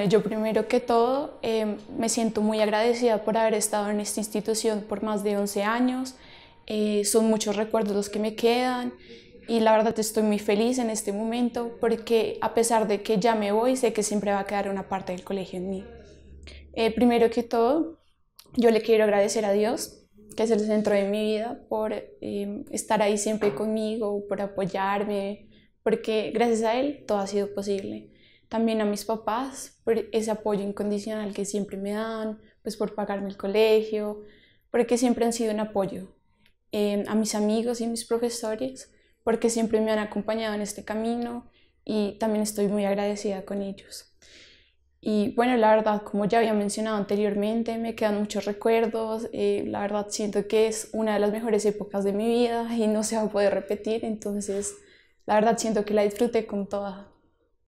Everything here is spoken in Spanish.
Eh, yo primero que todo em, me siento muy agradecida por haber estado en esta institución por más de 11 años. Eh, son muchos recuerdos los que me quedan y la verdad estoy muy feliz en este momento porque a pesar de que ya me voy, sé que siempre va a quedar una parte del colegio en mí. Eh, primero que todo, yo le quiero agradecer a Dios, que es el centro de mi vida, por em, estar ahí siempre conmigo, por apoyarme, porque gracias a Él todo ha sido posible también a mis papás por ese apoyo incondicional que siempre me dan, pues por pagarme el colegio, porque siempre han sido un apoyo. Eh, a mis amigos y mis profesores, porque siempre me han acompañado en este camino y también estoy muy agradecida con ellos. Y bueno, la verdad, como ya había mencionado anteriormente, me quedan muchos recuerdos. Eh, la verdad, siento que es una de las mejores épocas de mi vida y no se va a poder repetir. Entonces, la verdad, siento que la disfruté con toda